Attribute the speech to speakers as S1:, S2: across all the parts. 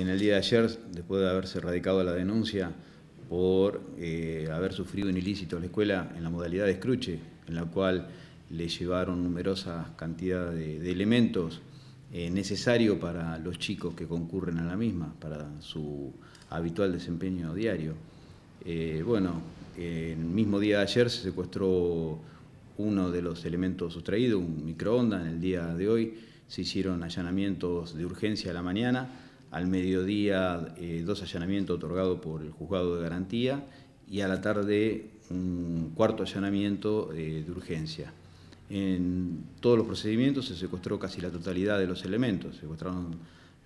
S1: En el día de ayer, después de haberse radicado la denuncia por eh, haber sufrido un ilícito en la escuela en la modalidad de escruche, en la cual le llevaron numerosas cantidades de, elementos eh, necesarios para los chicos que concurren a la misma, para su habitual desempeño diario. Eh, bueno, el mismo día de ayer se secuestró uno de los elementos sustraídos, un microondas. En el día de hoy se hicieron allanamientos de urgencia a la mañana al mediodía eh, dos allanamientos otorgados por el juzgado de garantía y a la tarde un cuarto allanamiento eh, de urgencia. En todos los procedimientos se secuestró casi la totalidad de los elementos, Se secuestraron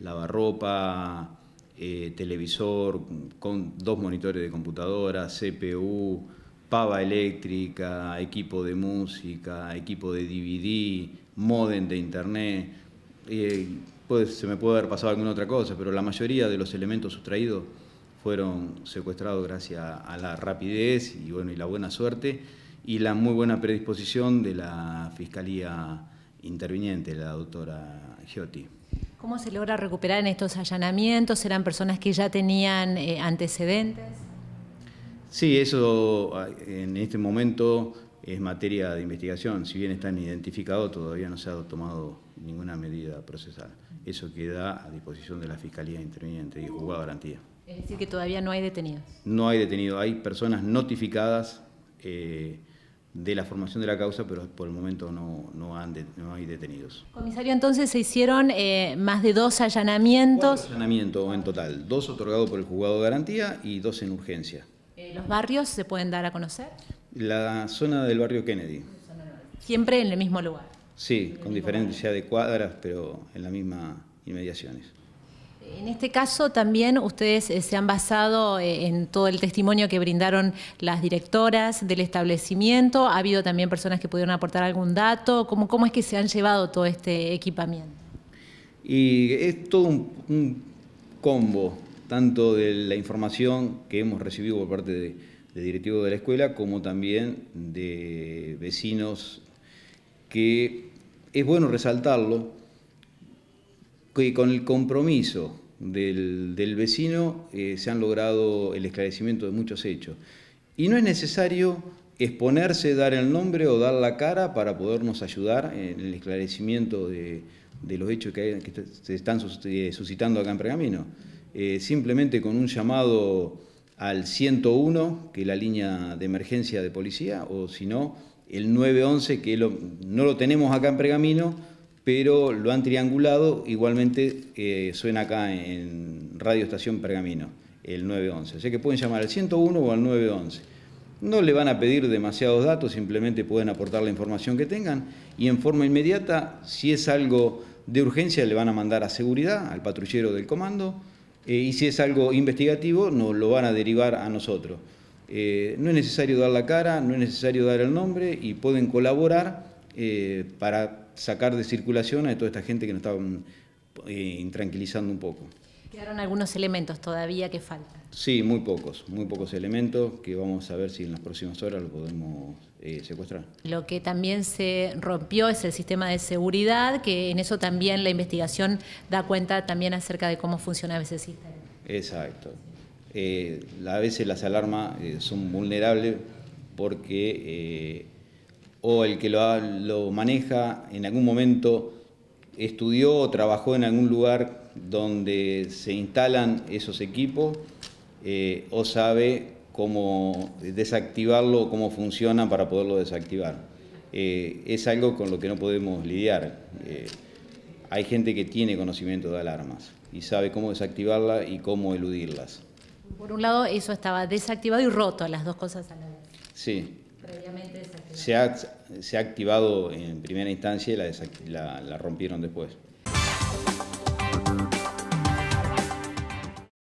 S1: lavarropa, eh, televisor, con dos monitores de computadora, CPU, pava eléctrica, equipo de música, equipo de DVD, modem de internet. Pues se me puede haber pasado alguna otra cosa, pero la mayoría de los elementos sustraídos fueron secuestrados gracias a la rapidez y, bueno, y la buena suerte y la muy buena predisposición de la Fiscalía interviniente, la doctora Giotti.
S2: ¿Cómo se logra recuperar en estos allanamientos? ¿Eran personas que ya tenían eh, antecedentes?
S1: Sí, eso ah, en este momento es materia de investigación. Si bien están identificados, todavía no se ha tomado ninguna medida procesal. Eso queda a disposición de la Fiscalía Interviniente y el juzgado de garantía.
S2: Es decir, que todavía no hay detenidos.
S1: No hay detenidos, hay personas notificadas eh, de la formación de la causa, pero por el momento no, no hay detenidos.
S2: Comisario, entonces se hicieron eh, más de dos allanamientos. Dos
S1: allanamientos en total, dos otorgados por el juzgado de garantía y dos en urgencia.
S2: Eh, ¿Los barrios se pueden dar a conocer?
S1: la zona del barrio Kennedy.
S2: Siempre en el mismo lugar.
S1: Sí, con diferencia de cuadras, pero en las mismas inmediaciones.
S2: En este caso también ustedes eh, se han basado eh, en todo el testimonio que brindaron las directoras del establecimiento. ¿Ha habido también personas que pudieron aportar algún dato? ¿Cómo, cómo es que se han llevado todo este equipamiento?
S1: Y es todo un combo, tanto de la información que hemos recibido por parte de de directivo de la escuela, como también de vecinos, que es bueno resaltarlo, que con el compromiso del, vecino eh, se han logrado el esclarecimiento de muchos hechos. Y no es necesario exponerse, dar el nombre o dar la cara para podernos ayudar en el esclarecimiento de, los hechos que, se están eh, suscitando acá en Pergamino. Eh, simplemente con un llamado al 101, que es la línea de emergencia de policía, o si no, el 911, que no lo tenemos acá en Pergamino, pero lo han triangulado, igualmente eh, suena acá en Radio Estación Pergamino, el 911. O sea que pueden llamar al 101 o al 911. No le van a pedir demasiados datos, simplemente pueden aportar la información que tengan y en forma inmediata, si es algo de urgencia, le van a mandar a seguridad, al patrullero del comando, eh, y si es algo investigativo, nos lo van a derivar a nosotros. Eh, no es necesario dar la cara, no es necesario dar el nombre y pueden colaborar eh, para sacar de circulación a toda esta gente que nos está mm, intranquilizando un poco.
S2: Quedaron algunos elementos todavía que faltan.
S1: Sí, muy pocos, muy pocos elementos que vamos a ver si en las próximas horas lo podemos eh, secuestrar.
S2: Lo que también se rompió es el sistema de seguridad, que en eso también la investigación da cuenta también acerca de cómo funciona ese sistema.
S1: Exacto. Eh, a veces las alarmas eh, son vulnerables porque o el que lo, lo maneja en algún momento estudió o trabajó en algún lugar donde se instalan esos equipos eh, o sabe cómo desactivarlo o cómo funciona para poderlo desactivar. Eh, es algo con lo que no podemos lidiar. Eh, hay gente que tiene conocimiento de alarmas y sabe cómo desactivarla y cómo eludirlas.
S2: Por un lado, eso estaba desactivado y roto, las dos cosas a la vez.
S1: Sí. Previamente desactivado se ha activado en primera instancia y la, la rompieron después.